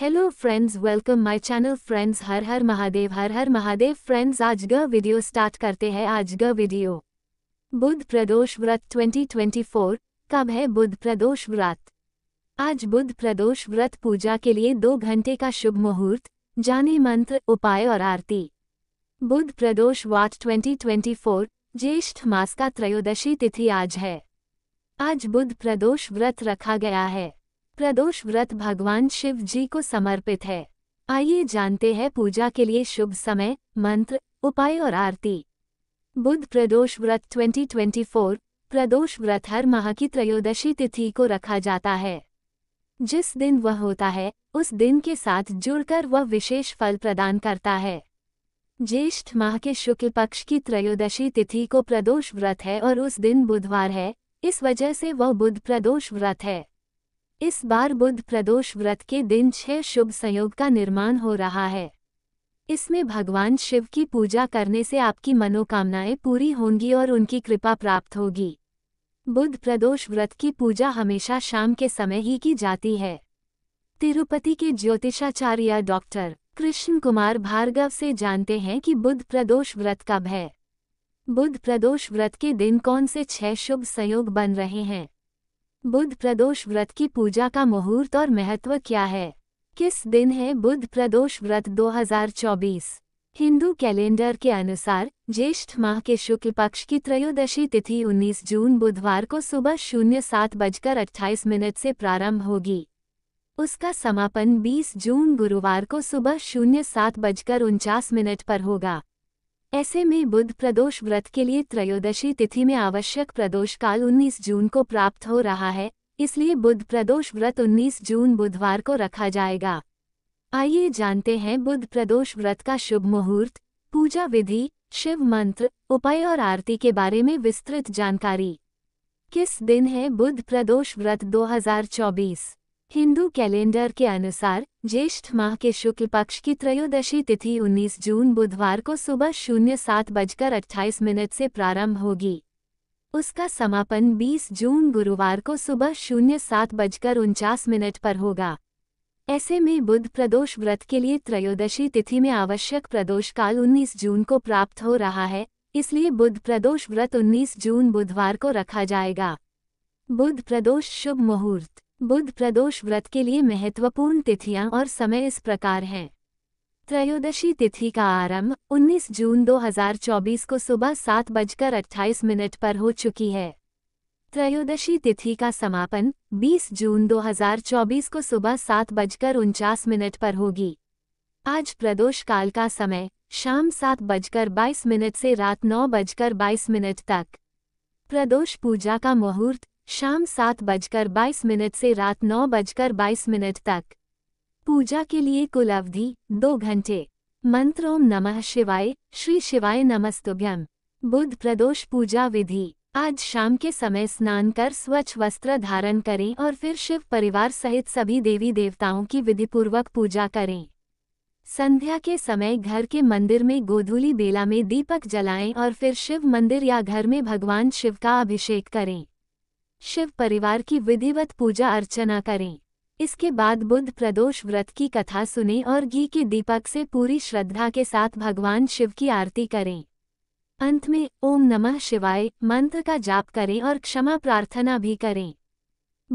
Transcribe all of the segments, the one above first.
Hello friends welcome my channel friends हर हर महादेव हर हर महादेव फ्रेंड्स आज का वीडियो स्टार्ट करते हैं आज का वीडियो बुध प्रदोष व्रत 2024 कब है बुध प्रदोष व्रत आज बुध प्रदोष व्रत पूजा के लिए दो घंटे का शुभ मुहूर्त जाने मंत्र उपाय और आरती बुध प्रदोष वाट 2024 ज्येष्ठ मास का त्रयोदशी तिथि आज है आज बुध प्रदोष व्रत रखा गया है प्रदोष व्रत भगवान शिव जी को समर्पित है आइए जानते हैं पूजा के लिए शुभ समय मंत्र उपाय और आरती बुध प्रदोष व्रत 2024 प्रदोष व्रत हर माह की त्रयोदशी तिथि को रखा जाता है जिस दिन वह होता है उस दिन के साथ जुड़कर वह विशेष फल प्रदान करता है ज्येष्ठ माह के शुक्ल पक्ष की त्रयोदशी तिथि को प्रदोष व्रत है और उस दिन बुधवार है इस वजह से वह बुध प्रदोष व्रत है इस बार बुद्ध प्रदोष व्रत के दिन छह शुभ संयोग का निर्माण हो रहा है इसमें भगवान शिव की पूजा करने से आपकी मनोकामनाएं पूरी होंगी और उनकी कृपा प्राप्त होगी बुध प्रदोष व्रत की पूजा हमेशा शाम के समय ही की जाती है तिरुपति के ज्योतिषाचार्य डॉक्टर कृष्ण कुमार भार्गव से जानते हैं कि बुद्ध प्रदोष व्रत कब है बुद्ध प्रदोष व्रत के दिन कौन से छह शुभ संयोग बन रहे हैं बुध प्रदोष व्रत की पूजा का मुहूर्त और महत्व क्या है किस दिन है बुध प्रदोष व्रत 2024? हिंदू कैलेंडर के अनुसार ज्येष्ठ माह के शुक्ल पक्ष की त्रयोदशी तिथि 19 जून बुधवार को सुबह शून्य सात बजकर अट्ठाईस मिनट से प्रारंभ होगी उसका समापन 20 जून गुरुवार को सुबह शून्य सात बजकर उनचास मिनट पर होगा ऐसे में बुध प्रदोष व्रत के लिए त्रयोदशी तिथि में आवश्यक प्रदोष काल 19 जून को प्राप्त हो रहा है इसलिए बुध प्रदोष व्रत 19 जून बुधवार को रखा जाएगा आइए जानते हैं बुध प्रदोष व्रत का शुभ मुहूर्त पूजा विधि शिव मंत्र उपाय और आरती के बारे में विस्तृत जानकारी किस दिन है बुध प्रदोष व्रत 2024 हिंदू कैलेंडर के अनुसार ज्येष्ठ माह के शुक्ल पक्ष की त्रयोदशी तिथि 19 जून बुधवार को सुबह शून्य सात बजकर अट्ठाईस मिनट से प्रारंभ होगी उसका समापन 20 जून गुरुवार को सुबह शून्य सात बजकर उनचास मिनट पर होगा ऐसे में बुध प्रदोष व्रत के लिए त्रयोदशी तिथि में आवश्यक प्रदोष काल 19 जून को प्राप्त हो रहा है इसलिए बुध प्रदोष व्रत 19 जून बुधवार को रखा जाएगा बुध प्रदोष शुभ मुहूर्त बुध प्रदोष व्रत के लिए महत्वपूर्ण तिथियां और समय इस प्रकार हैं त्रयोदशी तिथि का आरंभ 19 जून 2024 को सुबह सात बजकर अट्ठाईस मिनट पर हो चुकी है त्रयोदशी तिथि का समापन 20 जून 2024 को सुबह सात बजकर उनचास मिनट पर होगी आज प्रदोष काल का समय शाम सात बजकर बाईस मिनट से रात नौ बजकर बाईस मिनट तक प्रदोष पूजा का मुहूर्त शाम सात बजकर बाईस मिनट से रात नौ बजकर बाईस मिनट तक पूजा के लिए कुल अवधि दो घंटे मंत्रोम नमः शिवाय श्री शिवाय नमस्तुभ्यम बुद्ध प्रदोष पूजा विधि आज शाम के समय स्नान कर स्वच्छ वस्त्र धारण करें और फिर शिव परिवार सहित सभी देवी देवताओं की विधिपूर्वक पूजा करें संध्या के समय घर के मंदिर में गोधूली बेला में दीपक जलाएं और फिर शिव मंदिर या घर में भगवान शिव का अभिषेक करें शिव परिवार की विधिवत पूजा अर्चना करें इसके बाद बुद्ध प्रदोष व्रत की कथा सुने और घी के दीपक से पूरी श्रद्धा के साथ भगवान शिव की आरती करें अंत में ओम नमः शिवाय मंत्र का जाप करें और क्षमा प्रार्थना भी करें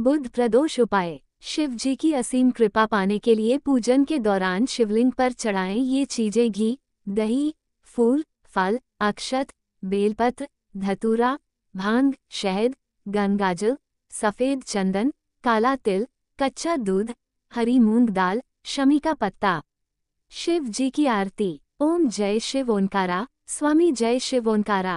बुद्ध प्रदोष उपाय शिव जी की असीम कृपा पाने के लिए पूजन के दौरान शिवलिंग पर चढ़ाएं ये चीजें घी दही फूल फल अक्षत बेलपत्र धतूरा भांग शहद गंगाजल सफ़ेद चंदन काला तिल कच्चा दूध हरी मूंग दाल शमी का पत्ता शिव जी की आरती ओम जय शिव ओंकारा स्वामी जय शिव ओंकारा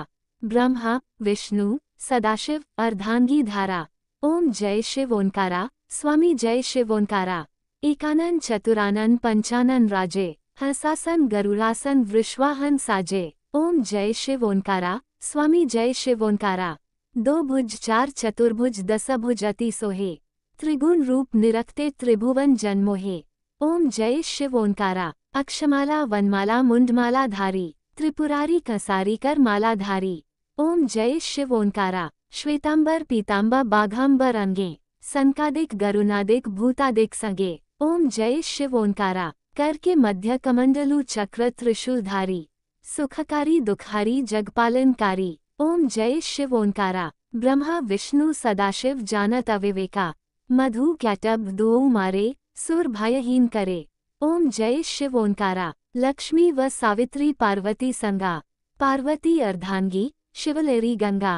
ब्रह्मा विष्णु सदाशिव अर्धांगी धारा ओम जय शिव ओंकारा स्वामी जय शिव ओंकारा एकानन चतुरानन पंचानन राजे हंसासन गरुड़ासन वृष्वाहन साजे ओम जय शिव ओंकारा स्वामी जय शिव ओंकारा दो भुज चार चतुर्भुज दसभुज अति सोहे त्रिगुण रूप निरखते त्रिभुवन जन्मोहे ओम जय शिव ओंकारा अक्षमाला वनमाला मुंडमाला धारी त्रिपुरारी कसारी कर मालाधारी ओम जय शिव ओंकारा श्वेतांबर पीतांबर बाघांबर अंगे संकादिक गरुणादिक भूतादिक संगे ओम जय शिव ओंकारा कर के मध्य कमंडलू चक्र त्रिशूलधारी सुखकारी दुखारी जगपालनकारी ओम जय शिव ओंकारा ब्रह्मा विष्णु सदाशिव जानत अविवेका मधु कैटब दो मारे सुर भयहीन करे ओम जय शिव ओंकारा लक्ष्मी व सावित्री पार्वती संगा पार्वती अर्धांगी शिवलेरी गंगा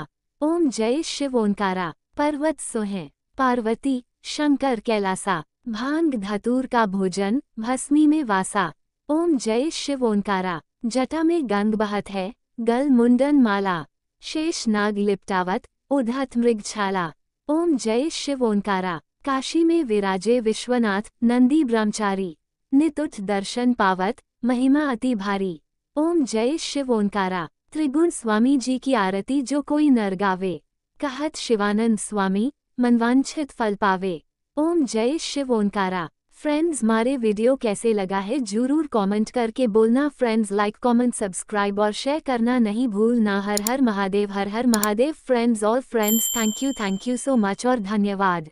ओम जय शिव ओंकारा पर्वत सुहें पार्वती शंकर कैलासा भांग धतूर का भोजन भस्मी में वासा ओम जय शिव ओंकारा जटा में गंग बहत है गल मुंडन माला शेष नाग लिपटावत उधत मृगछाला ओम जय शिव ओंकारा काशी में विराजे विश्वनाथ नंदी ब्रह्मचारी नितुठ दर्शन पावत महिमा अति भारी ओम जय शिव ओंकारा त्रिगुण स्वामी जी की आरती जो कोई नर गावे कहत शिवानंद स्वामी मनवांछित फल पावे ओम जय शिव ओंकारा फ्रेंड्स मारे वीडियो कैसे लगा है जरूर कमेंट करके बोलना फ्रेंड्स लाइक कमेंट सब्सक्राइब और शेयर करना नहीं भूलना हर हर महादेव हर हर महादेव फ्रेंड्स और friends thank you thank you so much और धन्यवाद